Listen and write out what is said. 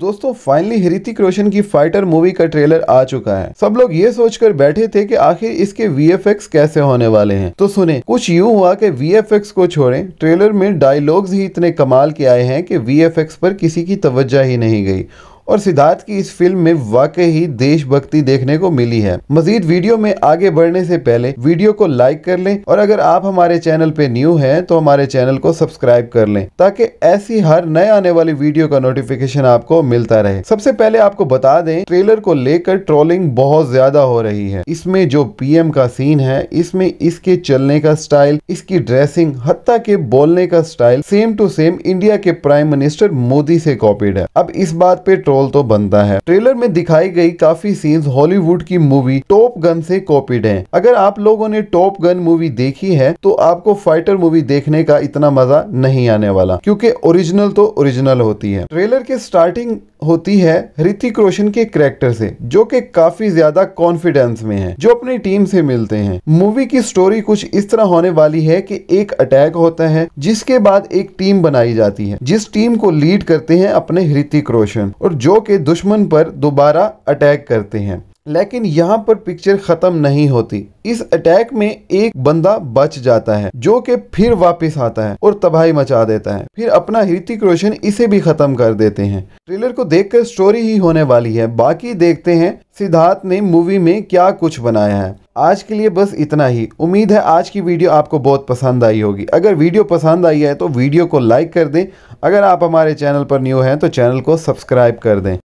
दोस्तों फाइनली हृतिक रोशन की Fighter movie का ट्रेलर आ चुका है सब लोग ये सोचकर बैठे थे कि आखिर इसके वी कैसे होने वाले हैं तो सुने कुछ यूं हुआ कि वी को छोड़ें ट्रेलर में डायलॉग्स ही इतने कमाल के आए हैं कि वी पर किसी की तवज्जा ही नहीं गई और सिद्धार्थ की इस फिल्म में वाकई ही देशभक्ति देखने को मिली है मजीद वीडियो में आगे बढ़ने से पहले वीडियो को लाइक कर लें और अगर आप हमारे चैनल पे न्यू हैं तो हमारे चैनल को सब्सक्राइब कर लें ताकि ऐसी हर नए आने वाली वीडियो का नोटिफिकेशन आपको मिलता रहे सबसे पहले आपको बता दें ट्रेलर को लेकर ट्रोलिंग बहुत ज्यादा हो रही है इसमें जो पी का सीन है इसमें इसके चलने का स्टाइल इसकी ड्रेसिंग हत्या के बोलने का style same to same India के प्राइम मिनिस्टर मोदी से कॉपीड है अब इस बात पे ट्रोल रोल तो बनता है ट्रेलर में दिखाई गई काफी सीन्स हॉलीवुड की मूवी टॉप गन से कॉपीड हैं। अगर आप लोगों ने टॉप गन मूवी देखी है तो आपको फाइटर मूवी देखने का इतना मजा नहीं आने वाला क्योंकि ओरिजिनल तो ओरिजिनल होती है ट्रेलर के स्टार्टिंग होती है ऋतिक रोशन के करेक्टर से जो कि काफी ज्यादा कॉन्फिडेंस में है जो अपनी टीम से मिलते हैं मूवी की स्टोरी कुछ इस तरह होने वाली है कि एक अटैक होता है जिसके बाद एक टीम बनाई जाती है जिस टीम को लीड करते हैं अपने ऋतिक रोशन और जो के दुश्मन पर दोबारा अटैक करते हैं लेकिन यहाँ पर पिक्चर खत्म नहीं होती इस अटैक में एक बंदा बच जाता है जो कि फिर वापस आता है और तबाही मचा देता है फिर अपना ऋतिक रोशन इसे भी खत्म कर देते हैं ट्रेलर को देखकर स्टोरी ही होने वाली है बाकी देखते हैं सिद्धार्थ ने मूवी में क्या कुछ बनाया है आज के लिए बस इतना ही उम्मीद है आज की वीडियो आपको बहुत पसंद आई होगी अगर वीडियो पसंद आई है तो वीडियो को लाइक कर दें अगर आप हमारे चैनल पर न्यू हैं तो चैनल को सब्सक्राइब कर दें